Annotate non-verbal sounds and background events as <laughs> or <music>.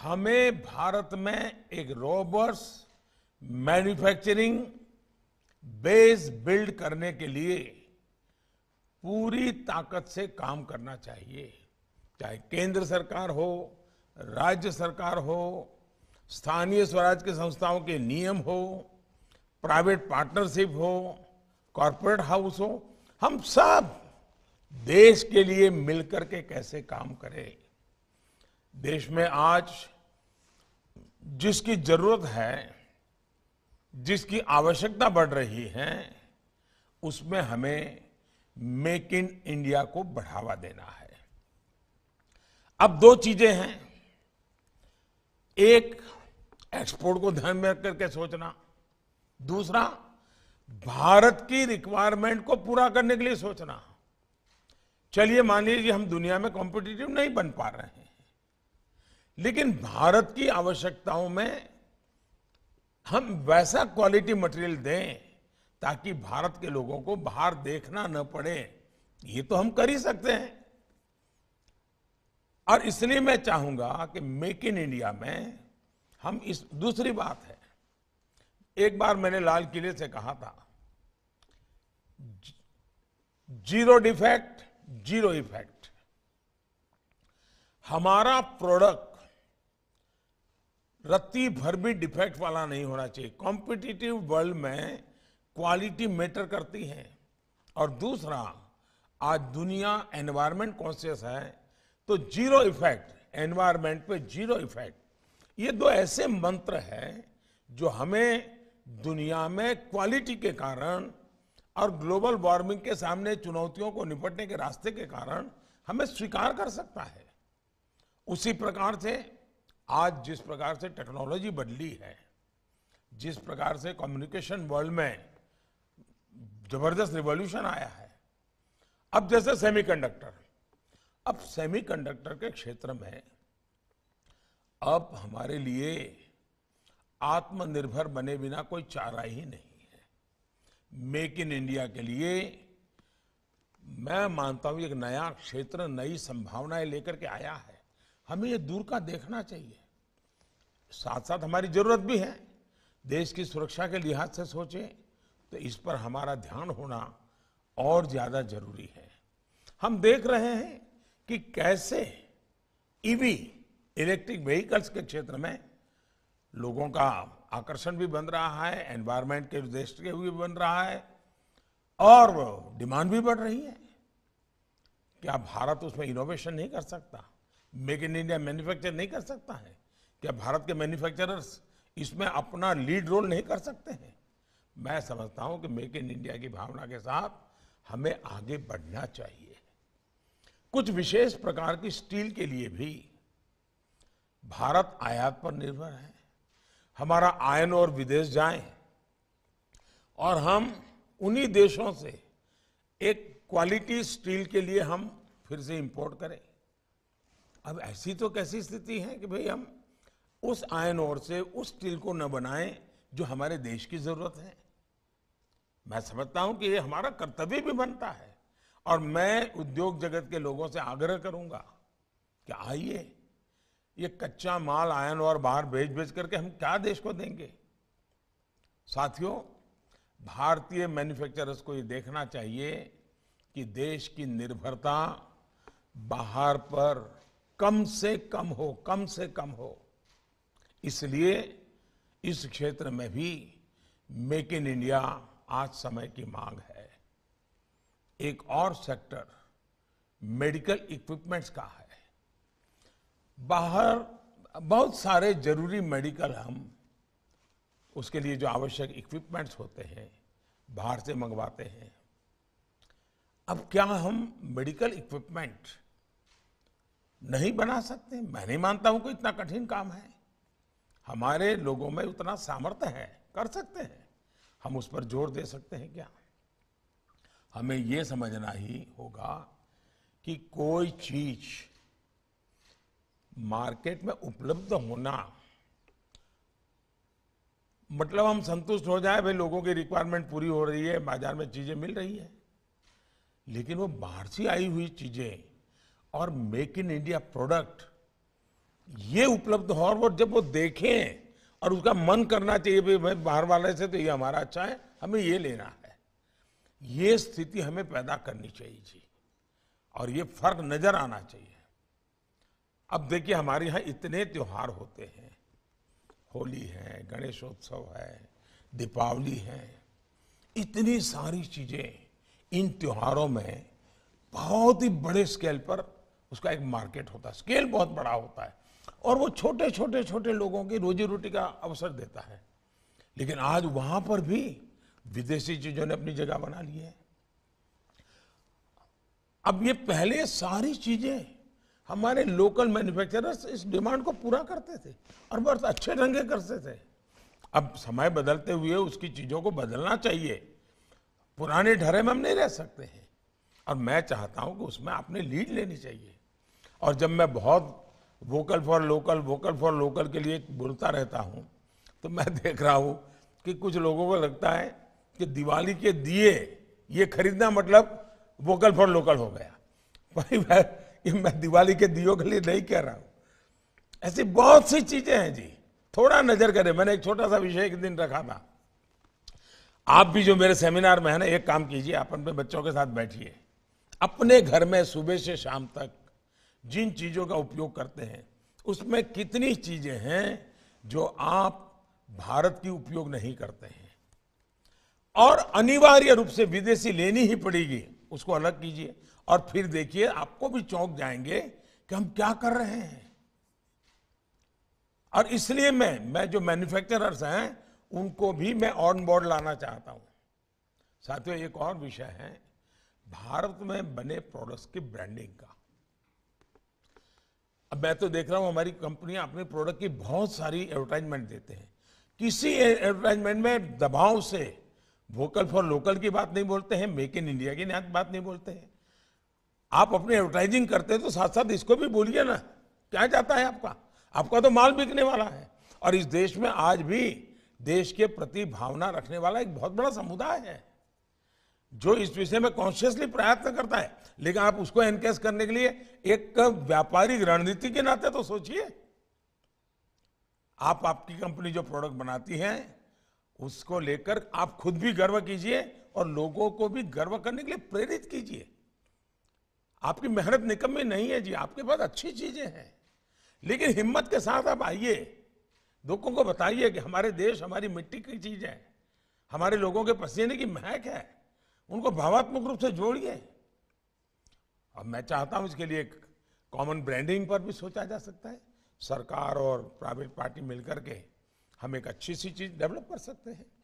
हमें भारत में एक रोबर्स मैन्युफैक्चरिंग बेस बिल्ड करने के लिए पूरी ताकत से काम करना चाहिए चाहे केंद्र सरकार हो राज्य सरकार हो स्थानीय स्वराज की संस्थाओं के नियम हो प्राइवेट पार्टनरशिप हो कॉरपोरेट हाउस हो हम सब देश के लिए मिलकर के कैसे काम करें देश में आज जिसकी जरूरत है जिसकी आवश्यकता बढ़ रही है उसमें हमें मेक इन इंडिया को बढ़ावा देना है अब दो चीजें हैं एक एक्सपोर्ट को ध्यान में रख करके सोचना दूसरा भारत की रिक्वायरमेंट को पूरा करने के लिए सोचना चलिए मान लीजिए हम दुनिया में कॉम्पिटिटिव नहीं बन पा रहे हैं लेकिन भारत की आवश्यकताओं में हम वैसा क्वालिटी मटेरियल दें ताकि भारत के लोगों को बाहर देखना न पड़े ये तो हम कर ही सकते हैं और इसलिए मैं चाहूंगा कि मेक इन इंडिया में हम इस दूसरी बात है एक बार मैंने लाल किले से कहा था जीरो डिफेक्ट जीरो इफेक्ट हमारा प्रोडक्ट रत्ती भर भी डिफेक्ट वाला नहीं होना चाहिए कॉम्पिटिटिव वर्ल्ड में क्वालिटी मैटर करती है और दूसरा आज दुनिया एनवायरमेंट कॉन्शियस है तो जीरो इफेक्ट एनवायरमेंट पे जीरो इफेक्ट ये दो ऐसे मंत्र हैं जो हमें दुनिया में क्वालिटी के कारण और ग्लोबल वार्मिंग के सामने चुनौतियों को निपटने के रास्ते के कारण हमें स्वीकार कर सकता है उसी प्रकार से आज जिस प्रकार से टेक्नोलॉजी बदली है जिस प्रकार से कम्युनिकेशन वर्ल्ड में जबरदस्त रिवॉल्यूशन आया है अब जैसे सेमीकंडक्टर अब सेमीकंडक्टर के क्षेत्र में अब हमारे लिए आत्मनिर्भर बने बिना कोई चारा ही नहीं है मेक इन इंडिया के लिए मैं मानता हूं एक नया क्षेत्र नई संभावनाएं लेकर के आया है हमें ये दूर का देखना चाहिए साथ साथ हमारी जरूरत भी है देश की सुरक्षा के लिहाज से सोचें तो इस पर हमारा ध्यान होना और ज़्यादा जरूरी है हम देख रहे हैं कि कैसे ईवी इलेक्ट्रिक व्हीकल्स के क्षेत्र में लोगों का आकर्षण भी बन रहा है एनवायरमेंट के दृष्टि के भी बन रहा है और डिमांड भी बढ़ रही है क्या भारत उसमें इनोवेशन नहीं कर सकता मेक इन इंडिया मैन्युफैक्चर नहीं कर सकता है क्या भारत के मैन्युफैक्चरर्स इसमें अपना लीड रोल नहीं कर सकते हैं मैं समझता हूं कि मेक इन इंडिया की भावना के साथ हमें आगे बढ़ना चाहिए कुछ विशेष प्रकार की स्टील के लिए भी भारत आयात पर निर्भर है हमारा आयन और विदेश जाए और हम उन्हीं देशों से एक क्वालिटी स्टील के लिए हम फिर से इंपोर्ट करें अब ऐसी तो कैसी स्थिति है कि भाई हम उस आयन और से उस स्टील को न बनाएं जो हमारे देश की जरूरत है मैं समझता हूं कि ये हमारा कर्तव्य भी बनता है और मैं उद्योग जगत के लोगों से आग्रह करूंगा कि आइए ये कच्चा माल आयन और बाहर बेच भेज करके हम क्या देश को देंगे साथियों भारतीय मैन्युफैक्चरर्स को ये देखना चाहिए कि देश की निर्भरता बाहर पर कम से कम हो कम से कम हो इसलिए इस क्षेत्र में भी मेक इन इंडिया आज समय की मांग है एक और सेक्टर मेडिकल इक्विपमेंट्स का है बाहर बहुत सारे जरूरी मेडिकल हम उसके लिए जो आवश्यक इक्विपमेंट्स होते हैं बाहर से मंगवाते हैं अब क्या हम मेडिकल इक्विपमेंट नहीं बना सकते मैं नहीं मानता हूं कि इतना कठिन काम है हमारे लोगों में उतना सामर्थ्य है कर सकते हैं हम उस पर जोर दे सकते हैं क्या हमें यह समझना ही होगा कि कोई चीज मार्केट में उपलब्ध होना मतलब हम संतुष्ट हो जाए भाई लोगों की रिक्वायरमेंट पूरी हो रही है बाजार में चीजें मिल रही है लेकिन वो बाहर से आई हुई चीजें और मेक इन इंडिया प्रोडक्ट ये उपलब्ध हो और जब वो देखें और उसका मन करना चाहिए भाई भाई बाहर वाले से तो ये हमारा अच्छा है हमें ये लेना है ये स्थिति हमें पैदा करनी चाहिए जी और ये फर्क नजर आना चाहिए अब देखिए हमारे यहाँ इतने त्यौहार होते हैं होली है गणेशोत्सव है दीपावली है इतनी सारी चीजें इन त्योहारों में बहुत ही बड़े स्केल पर उसका एक मार्केट होता है स्केल बहुत बड़ा होता है और वो छोटे छोटे छोटे लोगों की रोजी रोटी का अवसर देता है लेकिन आज वहां पर भी विदेशी चीज़ों ने अपनी जगह बना ली है अब ये पहले सारी चीज़ें हमारे लोकल मैन्युफैक्चरर्स इस डिमांड को पूरा करते थे और बहुत अच्छे ढंग से करते थे अब समय बदलते हुए उसकी चीज़ों को बदलना चाहिए पुराने ढरे में हम नहीं रह सकते हैं और मैं चाहता हूं कि उसमें आपने लीड लेनी चाहिए और जब मैं बहुत vocal for local vocal for local के लिए बोलता रहता हूँ तो मैं <laughs> देख रहा हूँ कि कुछ लोगों को लगता है कि दिवाली के दिए ये खरीदना मतलब वोकल फॉर लोकल हो गया भाई <laughs> मैं मैं दिवाली के दियो के लिए नहीं कह रहा हूँ ऐसी बहुत सी चीज़ें हैं जी थोड़ा नज़र करें मैंने एक छोटा सा विषय एक दिन रखा था आप भी जो मेरे सेमिनार में है ना एक काम कीजिए आप अपने बच्चों के साथ बैठिए अपने घर में सुबह से शाम तक जिन चीज़ों का उपयोग करते हैं उसमें कितनी चीज़ें हैं जो आप भारत की उपयोग नहीं करते हैं और अनिवार्य रूप से विदेशी लेनी ही पड़ेगी उसको अलग कीजिए और फिर देखिए आपको भी चौंक जाएंगे कि हम क्या कर रहे हैं और इसलिए मैं मैं जो मैन्युफैक्चरर्स हैं उनको भी मैं ऑन बोर्ड लाना चाहता हूं साथियों एक और विषय है भारत में बने प्रोडक्ट्स की ब्रांडिंग का अब मैं तो देख रहा हूँ हमारी कंपनियां अपने प्रोडक्ट की बहुत सारी एडवर्टाइजमेंट देते हैं किसी एडवर्टाइजमेंट में दबाव से वोकल फॉर लोकल की बात नहीं बोलते हैं मेक इन इंडिया की बात नहीं बोलते हैं आप अपनी एडवर्टाइजिंग करते हैं तो साथ साथ इसको भी बोलिए ना क्या जाता है आपका आपका तो माल बिकने वाला है और इस देश में आज भी देश के प्रति भावना रखने वाला एक बहुत बड़ा समुदाय है जो इस विषय में कॉन्शियसली प्रयत्न करता है लेकिन आप उसको एनकेस करने के लिए एक व्यापारिक रणनीति के नाते तो सोचिए आप आपकी कंपनी जो प्रोडक्ट बनाती है उसको लेकर आप खुद भी गर्व कीजिए और लोगों को भी गर्व करने के लिए प्रेरित कीजिए आपकी मेहनत निकम्मी नहीं है जी आपके पास अच्छी चीजें हैं लेकिन हिम्मत के साथ आप आइए लोगों को बताइए कि हमारे देश हमारी मिट्टी की चीज है हमारे लोगों के पसीने की महक है उनको भावात्मक रूप से जोड़िए अब मैं चाहता हूं इसके लिए एक कॉमन ब्रांडिंग पर भी सोचा जा सकता है सरकार और प्राइवेट पार्टी मिलकर के हम एक अच्छी सी चीज़ डेवलप कर सकते हैं